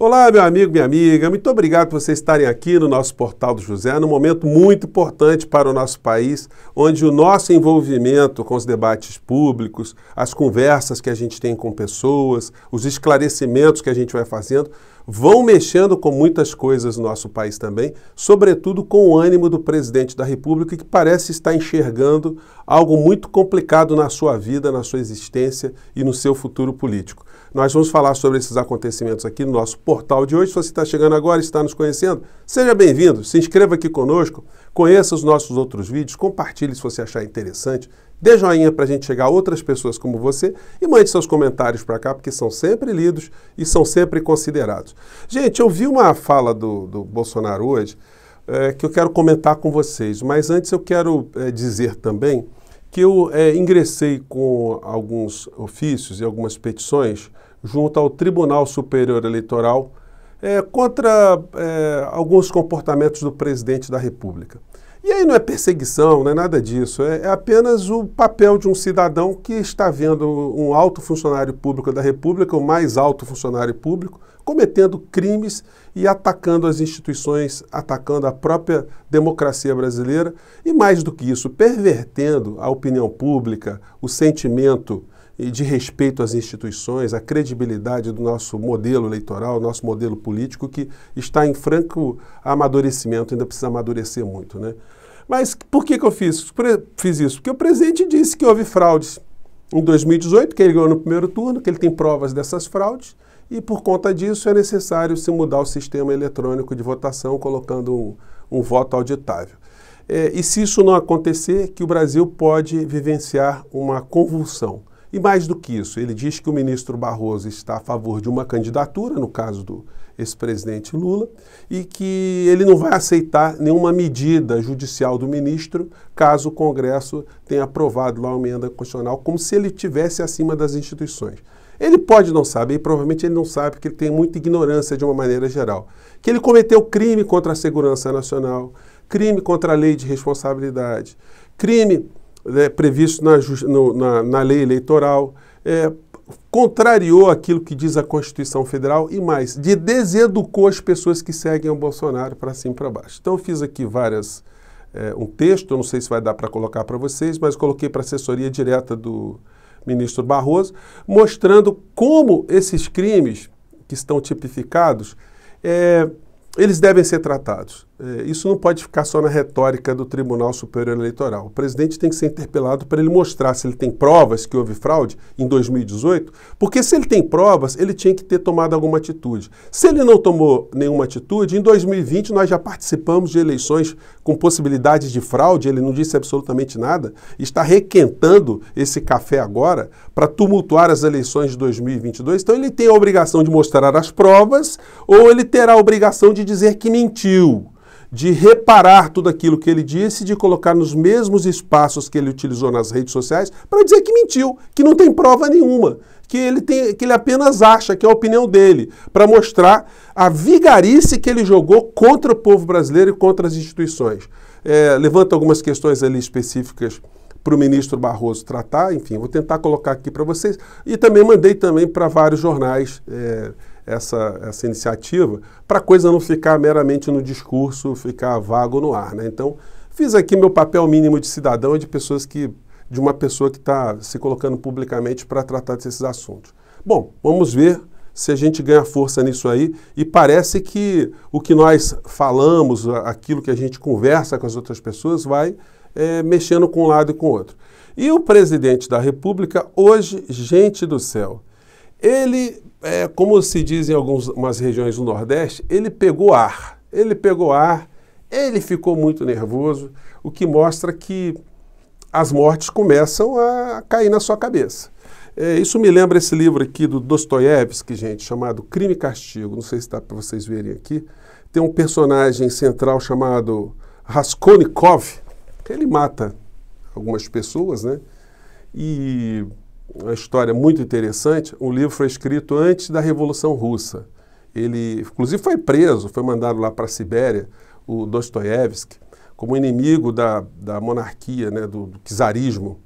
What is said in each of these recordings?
Olá, meu amigo, minha amiga. Muito obrigado por vocês estarem aqui no nosso Portal do José, num momento muito importante para o nosso país, onde o nosso envolvimento com os debates públicos, as conversas que a gente tem com pessoas, os esclarecimentos que a gente vai fazendo, vão mexendo com muitas coisas no nosso país também, sobretudo com o ânimo do presidente da República, que parece estar enxergando algo muito complicado na sua vida, na sua existência e no seu futuro político. Nós vamos falar sobre esses acontecimentos aqui no nosso portal de hoje. Se você está chegando agora e está nos conhecendo, seja bem-vindo, se inscreva aqui conosco, conheça os nossos outros vídeos, compartilhe se você achar interessante, dê joinha para a gente chegar a outras pessoas como você e mande seus comentários para cá, porque são sempre lidos e são sempre considerados. Gente, eu vi uma fala do, do Bolsonaro hoje é, que eu quero comentar com vocês, mas antes eu quero é, dizer também que eu é, ingressei com alguns ofícios e algumas petições junto ao Tribunal Superior Eleitoral é, contra é, alguns comportamentos do presidente da República. E aí não é perseguição, não é nada disso, é, é apenas o papel de um cidadão que está vendo um alto funcionário público da República, o mais alto funcionário público, cometendo crimes e atacando as instituições, atacando a própria democracia brasileira e, mais do que isso, pervertendo a opinião pública, o sentimento e de respeito às instituições, à credibilidade do nosso modelo eleitoral, nosso modelo político, que está em franco amadurecimento, ainda precisa amadurecer muito. Né? Mas por que, que eu fiz, fiz isso? Porque o presidente disse que houve fraudes em 2018, que ele ganhou no primeiro turno, que ele tem provas dessas fraudes, e por conta disso é necessário se mudar o sistema eletrônico de votação, colocando um, um voto auditável. É, e se isso não acontecer, que o Brasil pode vivenciar uma convulsão. E mais do que isso, ele diz que o ministro Barroso está a favor de uma candidatura, no caso do ex-presidente Lula, e que ele não vai aceitar nenhuma medida judicial do ministro caso o Congresso tenha aprovado lá a emenda constitucional, como se ele tivesse acima das instituições. Ele pode não saber, e provavelmente ele não sabe, porque ele tem muita ignorância de uma maneira geral. Que ele cometeu crime contra a segurança nacional, crime contra a lei de responsabilidade, crime né, previsto na, no, na, na lei eleitoral, é, contrariou aquilo que diz a Constituição Federal e mais, de deseducou as pessoas que seguem o Bolsonaro para cima e para baixo. Então eu fiz aqui várias é, um texto, não sei se vai dar para colocar para vocês, mas coloquei para assessoria direta do ministro Barroso, mostrando como esses crimes que estão tipificados, é, eles devem ser tratados. Eh, isso não pode ficar só na retórica do Tribunal Superior Eleitoral. O presidente tem que ser interpelado para ele mostrar se ele tem provas que houve fraude em 2018, porque se ele tem provas, ele tinha que ter tomado alguma atitude. Se ele não tomou nenhuma atitude, em 2020 nós já participamos de eleições com possibilidades de fraude, ele não disse absolutamente nada, está requentando esse café agora para tumultuar as eleições de 2022. Então ele tem a obrigação de mostrar as provas ou ele terá a obrigação de dizer que mentiu de reparar tudo aquilo que ele disse, de colocar nos mesmos espaços que ele utilizou nas redes sociais para dizer que mentiu, que não tem prova nenhuma, que ele, tem, que ele apenas acha que é a opinião dele, para mostrar a vigarice que ele jogou contra o povo brasileiro e contra as instituições. É, levanta algumas questões ali específicas para o ministro Barroso tratar, enfim, vou tentar colocar aqui para vocês. E também mandei também para vários jornais. É, essa, essa iniciativa para a coisa não ficar meramente no discurso, ficar vago no ar. Né? Então, fiz aqui meu papel mínimo de cidadão e de pessoas que de uma pessoa que está se colocando publicamente para tratar desses assuntos. Bom, vamos ver se a gente ganha força nisso aí. E parece que o que nós falamos, aquilo que a gente conversa com as outras pessoas, vai é, mexendo com um lado e com o outro. E o presidente da República, hoje, gente do céu, ele é, como se diz em algumas regiões do Nordeste, ele pegou ar. Ele pegou ar, ele ficou muito nervoso, o que mostra que as mortes começam a cair na sua cabeça. É, isso me lembra esse livro aqui do Dostoiévski, gente, chamado Crime e Castigo. Não sei se está para vocês verem aqui. Tem um personagem central chamado Raskolnikov, que ele mata algumas pessoas, né? E uma história muito interessante. O livro foi escrito antes da Revolução Russa. Ele, inclusive, foi preso, foi mandado lá para a Sibéria, o Dostoiévski, como inimigo da, da monarquia, né, do, do czarismo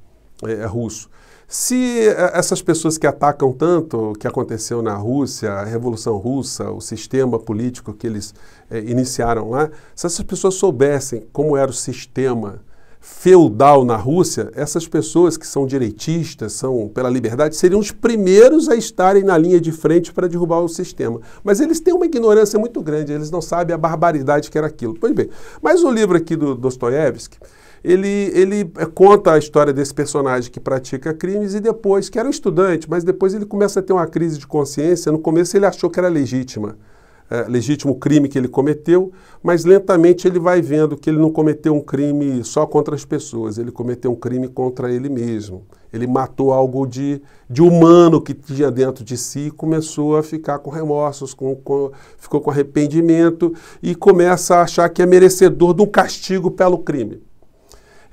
é, é russo. Se é, essas pessoas que atacam tanto o que aconteceu na Rússia, a Revolução Russa, o sistema político que eles é, iniciaram lá, se essas pessoas soubessem como era o sistema feudal na Rússia, essas pessoas que são direitistas, são pela liberdade, seriam os primeiros a estarem na linha de frente para derrubar o sistema. Mas eles têm uma ignorância muito grande, eles não sabem a barbaridade que era aquilo. Pois bem, mas o livro aqui do Dostoiévski, ele, ele eh, conta a história desse personagem que pratica crimes e depois, que era um estudante, mas depois ele começa a ter uma crise de consciência. No começo ele achou que era legítima é, legítimo crime que ele cometeu, mas lentamente ele vai vendo que ele não cometeu um crime só contra as pessoas, ele cometeu um crime contra ele mesmo. Ele matou algo de, de humano que tinha dentro de si e começou a ficar com remorsos, com, com, ficou com arrependimento e começa a achar que é merecedor de um castigo pelo crime.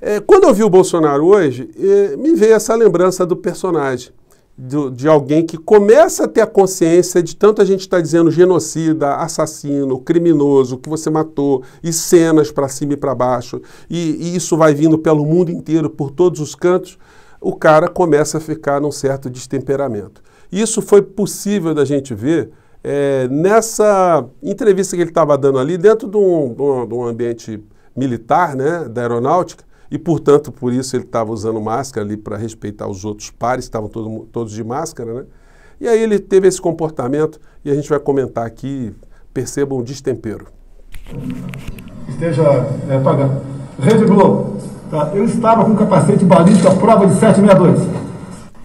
É, quando eu vi o Bolsonaro hoje, é, me veio essa lembrança do personagem de, de alguém que começa a ter a consciência de tanto a gente está dizendo genocida, assassino, criminoso, que você matou, e cenas para cima e para baixo, e, e isso vai vindo pelo mundo inteiro, por todos os cantos, o cara começa a ficar num certo destemperamento. Isso foi possível da gente ver é, nessa entrevista que ele estava dando ali, dentro de um, de um, ambiente militar, né, da aeronáutica, e, portanto, por isso ele estava usando máscara ali para respeitar os outros pares, estavam todo, todos de máscara, né? E aí ele teve esse comportamento e a gente vai comentar aqui, percebam o destempero. Esteja é, pagando. Rede Globo, tá? eu estava com capacete balístico à prova de 762.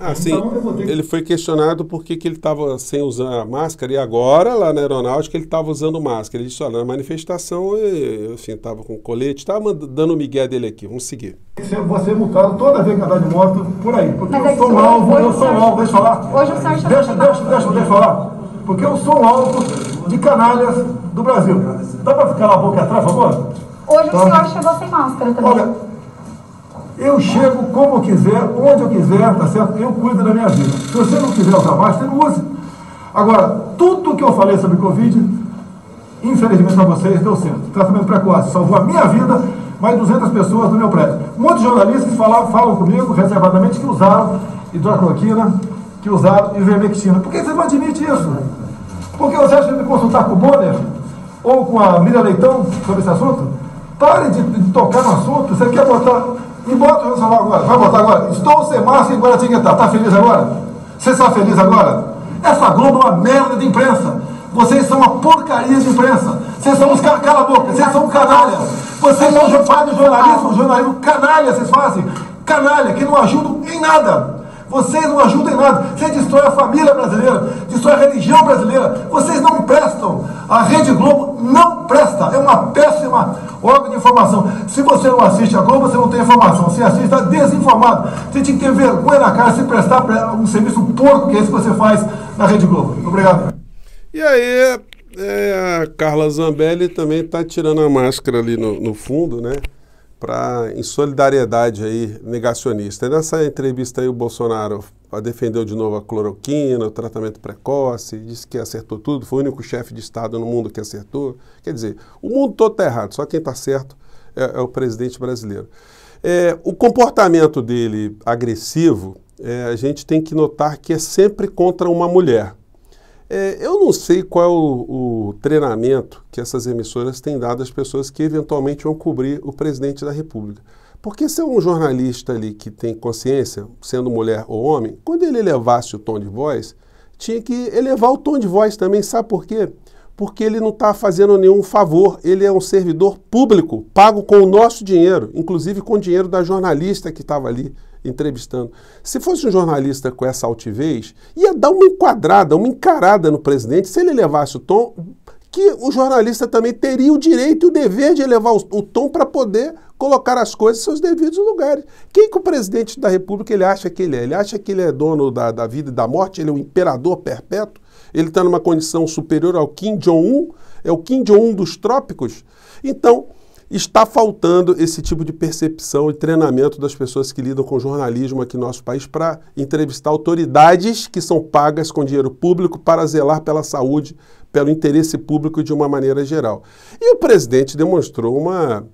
Ah, então, sim. Ele foi questionado por que, ele estava sem usar a máscara e agora, lá na aeronáutica, ele estava usando máscara. Ele disse, olha, na manifestação, eh, eu assim, estava com colete, estava dando o migué dele aqui, vamos seguir. É, você é multado toda vez que andar de moto por aí, porque Mas eu é sou alvo, eu sou alvo, deixa eu falar. Hoje o Sérgio... Deixa, deixa, deixa, deixa eu falar. Porque eu sou alvo de canalhas do Brasil. Dá para ficar lá a boca atrás, por favor? Hoje tá. o então, senhor chegou sem máscara também. Olha, eu chego como eu quiser, onde eu quiser, tá certo? Eu cuido da minha vida. Se você não quiser usar máscara, não use. Agora, tudo que eu falei sobre Covid, infelizmente para vocês, deu certo. Tratamento precoce salvou a minha vida, mais 200 pessoas no meu prédio. Muitos jornalistas falavam, falam comigo reservadamente que usaram hidrocloquina, que usaram ivermectina. Por que vocês não admitem isso? Porque vocês acham que me consultar com o Bonner ou com a Miriam Leitão sobre esse assunto? Pare de, de tocar no assunto. Você quer botar e bota o Nacional agora, vai botar agora. Estou sem máscara em Guaratinguetá. Está feliz agora? Você está feliz agora? Essa Globo é uma merda de imprensa. Vocês são uma porcaria de imprensa. Vocês são uns car... cala a boca, vocês são canalha. Vocês são fazem jornalismo, jornalismo canalha, vocês fazem. Canalha, que não ajudam em nada. Vocês não ajudam em nada. Vocês destroem a família brasileira, destroem a religião brasileira. Vocês não prestam. A Rede Globo não presta. É uma péssima órgão de informação. Se você não assiste a Globo, você não tem informação. Se assiste, está desinformado. Você tinha que ter vergonha na cara se prestar um serviço porco que é esse que você faz na Rede Globo. Obrigado. E aí, é, a Carla Zambelli também está tirando a máscara ali no, no fundo, né? para em solidariedade aí negacionista. E nessa entrevista aí o Bolsonaro defendeu de novo a cloroquina, o tratamento precoce, disse que acertou tudo, foi o único chefe de Estado no mundo que acertou. Quer dizer, o mundo todo está errado, só quem está certo é, é, o presidente brasileiro. É, o comportamento dele agressivo, é, a gente tem que notar que é sempre contra uma mulher. É, eu não sei qual é o, o, treinamento que essas emissoras têm dado às pessoas que eventualmente vão cobrir o presidente da República. Porque se é um jornalista ali que tem consciência, sendo mulher ou homem, quando ele elevasse o tom de voz, tinha que elevar o tom de voz também. Sabe por quê? Porque ele não está fazendo nenhum favor, ele é um servidor público, pago com o nosso dinheiro, inclusive com o dinheiro da jornalista que estava ali entrevistando. Se fosse um jornalista com essa altivez, ia dar uma enquadrada, uma encarada no presidente, se ele elevasse o tom, que o jornalista também teria o direito e o dever de elevar o, o tom para poder colocar as coisas em seus devidos lugares. Quem que o presidente da República ele acha que ele é? Ele acha que ele é dono da, da vida e da morte? Ele é um imperador perpétuo? Ele está numa condição superior ao Kim Jong-un? É o Kim Jong-un dos trópicos? Então, Está faltando esse tipo de percepção e treinamento das pessoas que lidam com jornalismo aqui no nosso país para entrevistar autoridades que são pagas com dinheiro público para zelar pela saúde, pelo interesse público de uma maneira geral. E o presidente demonstrou uma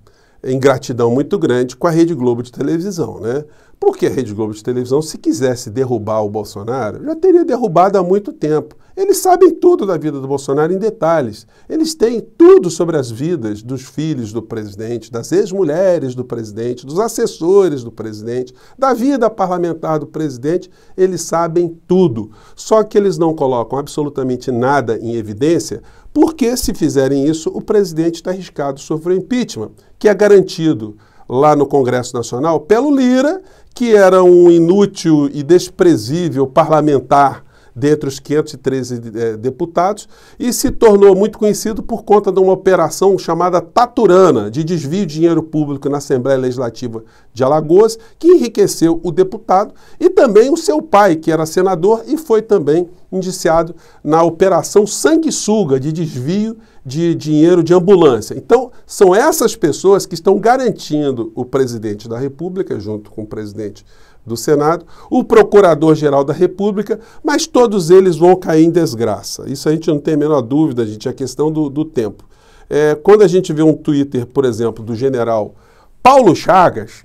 ingratidão muito grande com a Rede Globo de televisão, né? Porque a Rede Globo de televisão, se quisesse derrubar o Bolsonaro, já teria derrubado há muito tempo. Eles sabem tudo da vida do Bolsonaro em detalhes. Eles têm tudo sobre as vidas dos filhos do presidente, das ex-mulheres do presidente, dos assessores do presidente, da vida parlamentar do presidente. Eles sabem tudo. Só que eles não colocam absolutamente nada em evidência, porque se fizerem isso, o presidente está arriscado a sofrer impeachment, que é garantido lá no Congresso Nacional pelo Lira, que era um inútil e desprezível parlamentar dentre os 513 é, eh, deputados e se tornou muito conhecido por conta de uma operação chamada Taturana, de desvio de dinheiro público na Assembleia Legislativa de Alagoas, que enriqueceu o deputado e também o seu pai, que era senador e foi também indiciado na operação sanguessuga de desvio de dinheiro de ambulância. Então, são essas pessoas que estão garantindo o presidente da República, junto com o presidente do Senado, o Procurador-Geral da República, mas todos eles vão cair em desgraça. Isso a gente não tem a menor dúvida, gente, é questão do, do tempo. É, quando a gente vê um Twitter, por exemplo, do general Paulo Chagas,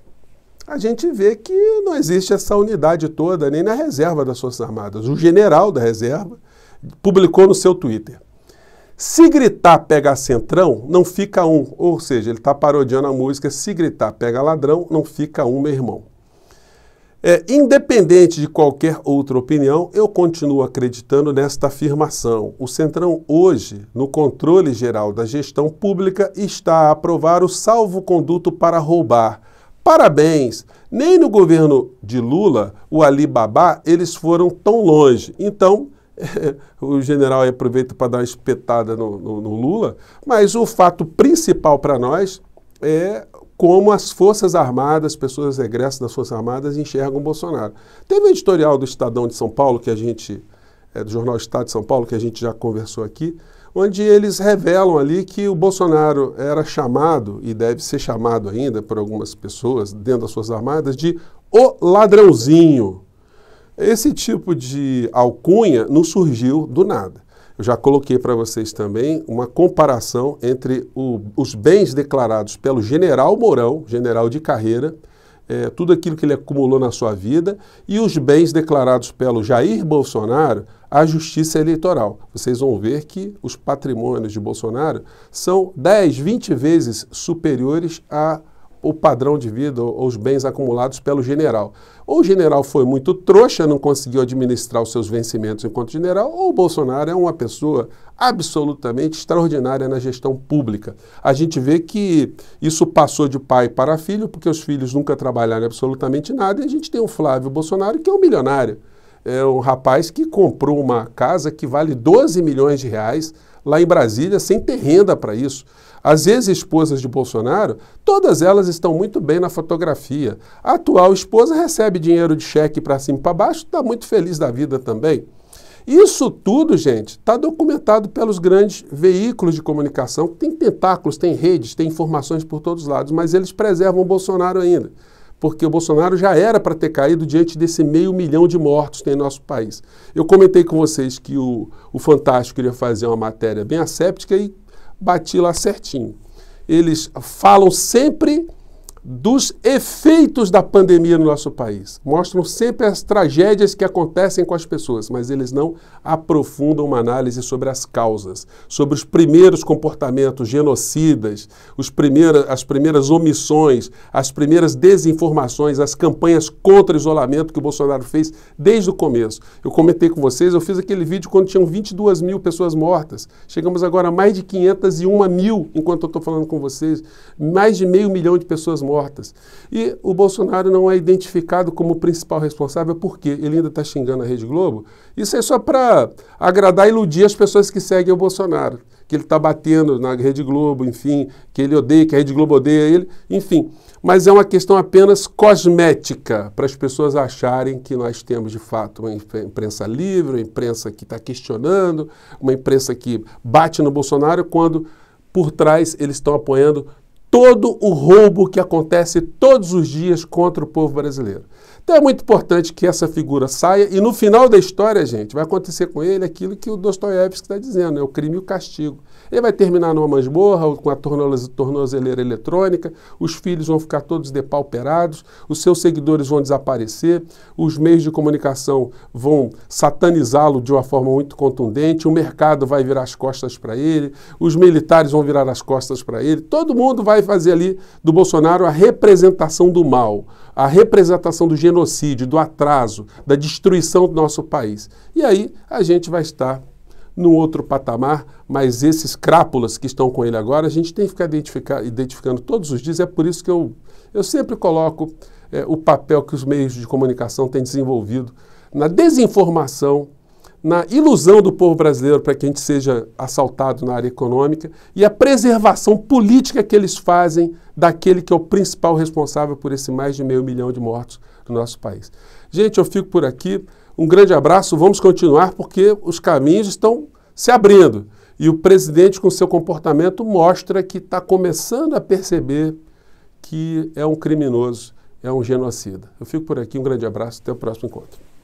a gente vê que não existe essa unidade toda nem na reserva das Forças Armadas. O general da reserva publicou no seu Twitter. Se gritar pega centrão, não fica um. Ou seja, ele está parodiando a música Se gritar pega ladrão, não fica um, meu irmão. É, independente de qualquer outra opinião, eu continuo acreditando nesta afirmação. O Centrão, hoje, no controle geral da gestão pública, está a aprovar o salvo-conduto para roubar. Parabéns! Nem no governo de Lula, o Alibaba, eles foram tão longe. Então, o general aproveita para dar uma espetada no, no, no Lula, mas o fato principal para nós é como as Forças Armadas, pessoas regressas das Forças Armadas enxergam Bolsonaro. Teve um editorial do Estadão de São Paulo, que a gente, é, do jornal Estado de São Paulo, que a gente já conversou aqui, onde eles revelam ali que o Bolsonaro era chamado, e deve ser chamado ainda por algumas pessoas dentro das Forças Armadas, de o ladrãozinho. Esse tipo de alcunha não surgiu do nada. Eu já coloquei para vocês também uma comparação entre o, os bens declarados pelo general Mourão, general de carreira, é, tudo aquilo que ele acumulou na sua vida, e os bens declarados pelo Jair Bolsonaro à Justiça Eleitoral. Vocês vão ver que os patrimônios de Bolsonaro são 10, 20 vezes superiores a o padrão de vida ou os bens acumulados pelo general. Ou o general foi muito trouxa, não conseguiu administrar os seus vencimentos enquanto general, ou o Bolsonaro é uma pessoa absolutamente extraordinária na gestão pública. A gente vê que isso passou de pai para filho, porque os filhos nunca trabalharam absolutamente nada, e a gente tem o Flávio Bolsonaro, que é um milionário é um rapaz que comprou uma casa que vale 12 milhões de reais lá em Brasília, sem ter renda para isso. As ex-esposas de Bolsonaro, todas elas estão muito bem na fotografia. A atual esposa recebe dinheiro de cheque para cima e para baixo, está muito feliz da vida também. Isso tudo, gente, está documentado pelos grandes veículos de comunicação, que tem tentáculos, tem redes, tem informações por todos os lados, mas eles preservam o Bolsonaro ainda porque o Bolsonaro já era para ter caído diante desse meio milhão de mortos que tem em nosso país. Eu comentei com vocês que o, o Fantástico iria fazer uma matéria bem asséptica e bati lá certinho. Eles falam sempre dos efeitos da pandemia no nosso país. Mostram sempre as tragédias que acontecem com as pessoas, mas eles não aprofundam uma análise sobre as causas, sobre os primeiros comportamentos genocidas, os primeiros, as primeiras omissões, as primeiras desinformações, as campanhas contra isolamento que o Bolsonaro fez desde o começo. Eu comentei com vocês, eu fiz aquele vídeo quando tinham 22 mil pessoas mortas. Chegamos agora a mais de 501 mil, enquanto eu estou falando com vocês, mais de meio milhão de pessoas mortas. E o Bolsonaro não é identificado como o principal responsável, porque ele ainda está xingando a Rede Globo. Isso é só para agradar e iludir as pessoas que seguem o Bolsonaro. Que ele está batendo na Rede Globo, enfim, que ele odeia, que a Rede Globo odeia ele, enfim. Mas é uma questão apenas cosmética, para as pessoas acharem que nós temos de fato uma imprensa livre, uma imprensa que está questionando, uma imprensa que bate no Bolsonaro quando por trás eles estão apoiando todo o roubo que acontece todos os dias contra o povo brasileiro. Então é muito importante que essa figura saia e no final da história, gente, vai acontecer com ele aquilo que o Dostoiévski está dizendo, é o crime e o castigo. Ele vai terminar numa masmorra com a tornozeleira eletrônica, os filhos vão ficar todos depauperados, os seus seguidores vão desaparecer, os meios de comunicação vão satanizá-lo de uma forma muito contundente, o mercado vai virar as costas para ele, os militares vão virar as costas para ele, todo mundo vai fazer ali do Bolsonaro a representação do mal, a representação do genocídio, do atraso, da destruição do nosso país. E aí a gente vai estar num outro patamar, mas esses crápulas que estão com ele agora, a gente tem que ficar identificando todos os dias. É por isso que eu, eu sempre coloco é, o papel que os meios de comunicação têm desenvolvido na desinformação, na ilusão do povo brasileiro para que a gente seja assaltado na área econômica e a preservação política que eles fazem daquele que é o principal responsável por esse mais de meio milhão de mortos do nosso país. Gente, eu fico por aqui. Um grande abraço, vamos continuar porque os caminhos estão se abrindo. E o presidente, com seu comportamento, mostra que está começando a perceber que é um criminoso, é um genocida. Eu fico por aqui, um grande abraço, até o próximo encontro.